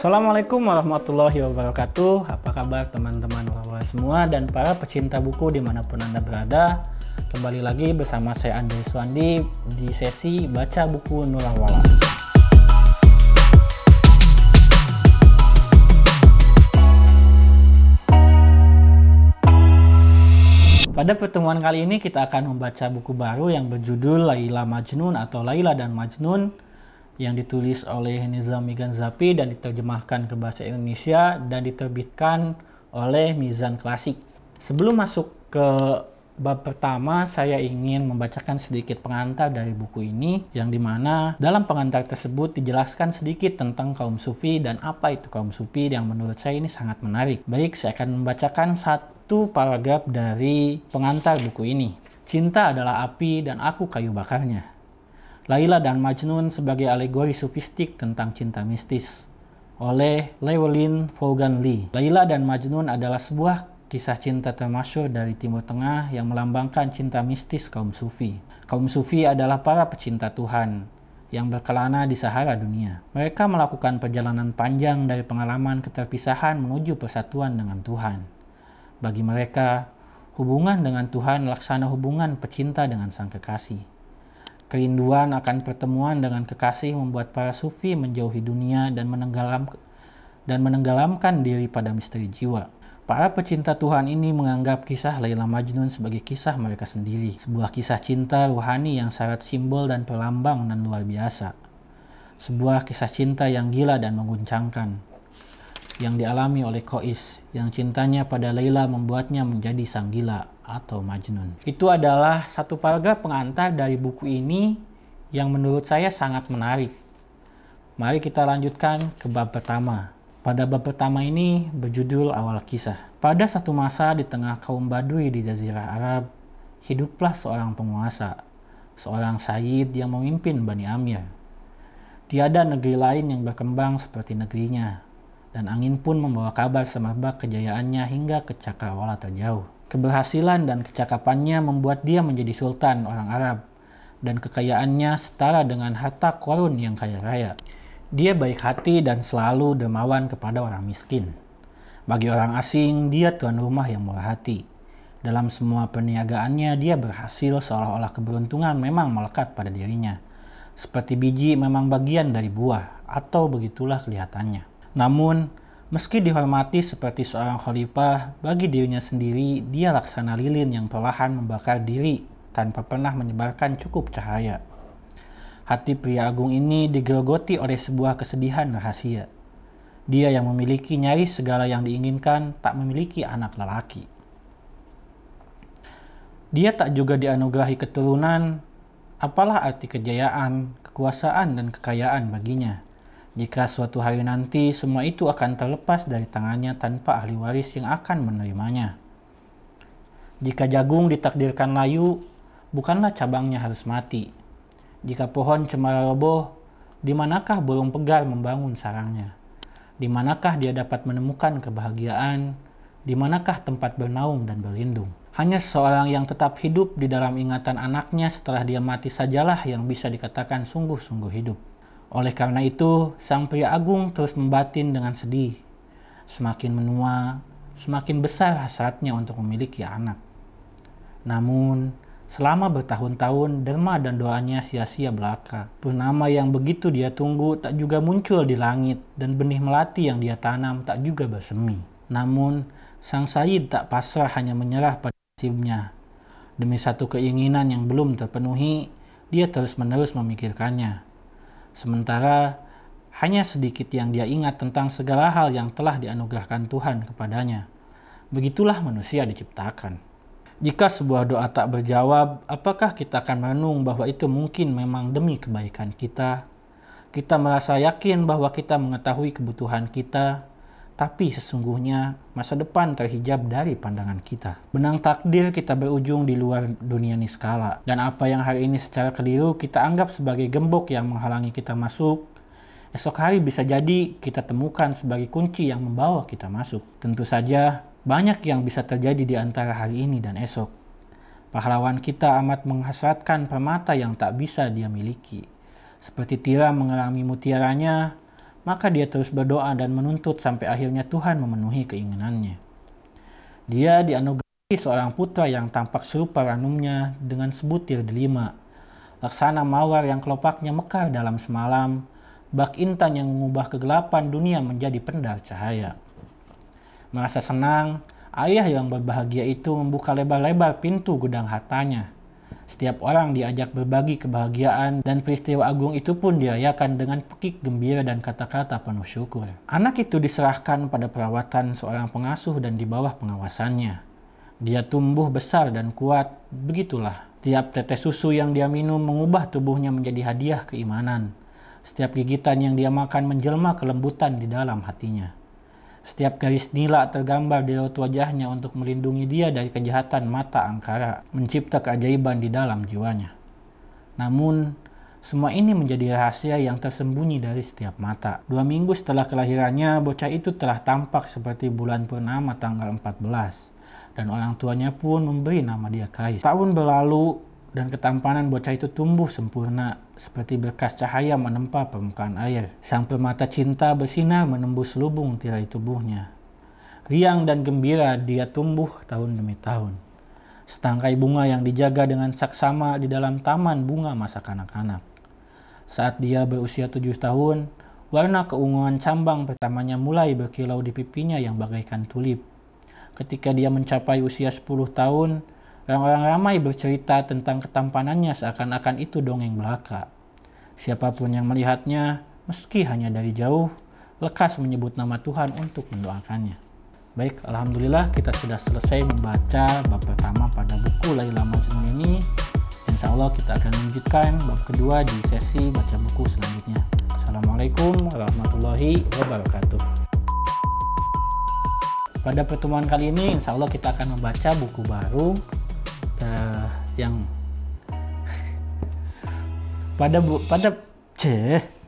Assalamualaikum warahmatullahi wabarakatuh Apa kabar teman-teman semua dan para pecinta buku dimanapun anda berada Kembali lagi bersama saya Andri Swandi di sesi Baca Buku Nulawala Pada pertemuan kali ini kita akan membaca buku baru yang berjudul Laila Majnun atau Laila dan Majnun yang ditulis oleh Nizami Ganzapi dan diterjemahkan ke bahasa Indonesia dan diterbitkan oleh Mizan Klasik. Sebelum masuk ke bab pertama, saya ingin membacakan sedikit pengantar dari buku ini, yang dimana dalam pengantar tersebut dijelaskan sedikit tentang kaum sufi dan apa itu kaum sufi yang menurut saya ini sangat menarik. Baik, saya akan membacakan satu paragraf dari pengantar buku ini. Cinta adalah api dan aku kayu bakarnya. Laila dan Majnun sebagai alegori sufistik tentang cinta mistis oleh Llewellyn Vaughan Lee. Laila dan Majnun adalah sebuah kisah cinta termasyur dari Timur Tengah yang melambangkan cinta mistis kaum sufi. Kaum sufi adalah para pecinta Tuhan yang berkelana di Sahara dunia. Mereka melakukan perjalanan panjang dari pengalaman keterpisahan menuju persatuan dengan Tuhan. Bagi mereka, hubungan dengan Tuhan laksana hubungan pecinta dengan sang kekasih. Kerinduan akan pertemuan dengan kekasih membuat para sufi menjauhi dunia dan menenggelam dan menenggelamkan diri pada misteri jiwa. Para pecinta Tuhan ini menganggap kisah Laila Majnun sebagai kisah mereka sendiri, sebuah kisah cinta rohani yang syarat simbol dan pelambang dan luar biasa. Sebuah kisah cinta yang gila dan mengguncangkan yang dialami oleh Kois yang cintanya pada Leila membuatnya menjadi sang gila atau Majnun. Itu adalah satu paragraf pengantar dari buku ini yang menurut saya sangat menarik. Mari kita lanjutkan ke bab pertama. Pada bab pertama ini berjudul Awal Kisah. Pada satu masa di tengah kaum Badui di Jazirah Arab, hiduplah seorang penguasa, seorang Sayid yang memimpin Bani Amir. Tiada negeri lain yang berkembang seperti negerinya, dan angin pun membawa kabar semerbak kejayaannya hingga ke cakrawala terjauh. Keberhasilan dan kecakapannya membuat dia menjadi sultan orang Arab, dan kekayaannya setara dengan harta korun yang kaya raya. Dia baik hati dan selalu dermawan kepada orang miskin. Bagi orang asing, dia tuan rumah yang murah hati. Dalam semua perniagaannya, dia berhasil seolah-olah keberuntungan memang melekat pada dirinya. Seperti biji memang bagian dari buah, atau begitulah kelihatannya. Namun, meski dihormati seperti seorang khalifah, bagi dirinya sendiri dia laksana lilin yang perlahan membakar diri tanpa pernah menyebarkan cukup cahaya. Hati pria agung ini digelgoti oleh sebuah kesedihan rahasia. Dia yang memiliki nyaris segala yang diinginkan tak memiliki anak lelaki. Dia tak juga dianugerahi keturunan, apalah arti kejayaan, kekuasaan, dan kekayaan baginya. Jika suatu hari nanti semua itu akan terlepas dari tangannya tanpa ahli waris yang akan menerimanya. Jika jagung ditakdirkan layu, bukanlah cabangnya harus mati. Jika pohon cemara roboh, di manakah burung pegar membangun sarangnya? Di manakah dia dapat menemukan kebahagiaan? Di manakah tempat bernaung dan berlindung? Hanya seorang yang tetap hidup di dalam ingatan anaknya setelah dia mati sajalah yang bisa dikatakan sungguh-sungguh hidup. Oleh karena itu, sang pria agung terus membatin dengan sedih. Semakin menua, semakin besar hasratnya untuk memiliki anak. Namun, selama bertahun-tahun, derma dan doanya sia-sia belaka. Purnama yang begitu dia tunggu tak juga muncul di langit, dan benih melati yang dia tanam tak juga bersemi. Namun, sang Said tak pasrah hanya menyerah pada nasibnya. Demi satu keinginan yang belum terpenuhi, dia terus-menerus memikirkannya. Sementara hanya sedikit yang dia ingat tentang segala hal yang telah dianugerahkan Tuhan kepadanya. Begitulah manusia diciptakan. Jika sebuah doa tak berjawab, apakah kita akan merenung bahwa itu mungkin memang demi kebaikan kita? Kita merasa yakin bahwa kita mengetahui kebutuhan kita, tapi sesungguhnya masa depan terhijab dari pandangan kita. Benang takdir kita berujung di luar dunia niskala, dan apa yang hari ini secara keliru kita anggap sebagai gembok yang menghalangi kita masuk, esok hari bisa jadi kita temukan sebagai kunci yang membawa kita masuk. Tentu saja, banyak yang bisa terjadi di antara hari ini dan esok. Pahlawan kita amat menghasratkan permata yang tak bisa dia miliki. Seperti Tira mengalami mutiaranya, maka dia terus berdoa dan menuntut sampai akhirnya Tuhan memenuhi keinginannya. Dia dianugerahi seorang putra yang tampak serupa ranumnya dengan sebutir delima, laksana mawar yang kelopaknya mekar dalam semalam, bak intan yang mengubah kegelapan dunia menjadi pendar cahaya. Merasa senang, ayah yang berbahagia itu membuka lebar-lebar pintu gudang hartanya. Setiap orang diajak berbagi kebahagiaan dan peristiwa agung itu pun dirayakan dengan pekik gembira dan kata-kata penuh syukur. Anak itu diserahkan pada perawatan seorang pengasuh dan di bawah pengawasannya. Dia tumbuh besar dan kuat, begitulah. Tiap tetes susu yang dia minum mengubah tubuhnya menjadi hadiah keimanan. Setiap gigitan yang dia makan menjelma kelembutan di dalam hatinya. Setiap garis nila tergambar di laut wajahnya untuk melindungi dia dari kejahatan mata angkara, mencipta keajaiban di dalam jiwanya. Namun, semua ini menjadi rahasia yang tersembunyi dari setiap mata. Dua minggu setelah kelahirannya, bocah itu telah tampak seperti bulan purnama tanggal 14. Dan orang tuanya pun memberi nama dia Kais. Tahun berlalu, dan ketampanan bocah itu tumbuh sempurna seperti berkas cahaya menempa permukaan air. Sang permata cinta bersinar menembus lubung tirai tubuhnya. Riang dan gembira dia tumbuh tahun demi tahun. Setangkai bunga yang dijaga dengan saksama di dalam taman bunga masa kanak-kanak. Saat dia berusia tujuh tahun, warna keunguan cambang pertamanya mulai berkilau di pipinya yang bagaikan tulip. Ketika dia mencapai usia sepuluh tahun, Orang-orang ramai bercerita tentang ketampanannya seakan-akan itu dongeng belaka. Siapapun yang melihatnya, meski hanya dari jauh, lekas menyebut nama Tuhan untuk mendoakannya. Baik, Alhamdulillah kita sudah selesai membaca bab pertama pada buku Laila Majnun ini. Insya Allah kita akan lanjutkan bab kedua di sesi baca buku selanjutnya. Assalamualaikum warahmatullahi wabarakatuh. Pada pertemuan kali ini, insya Allah kita akan membaca buku baru uh, yang pada bu pada ceh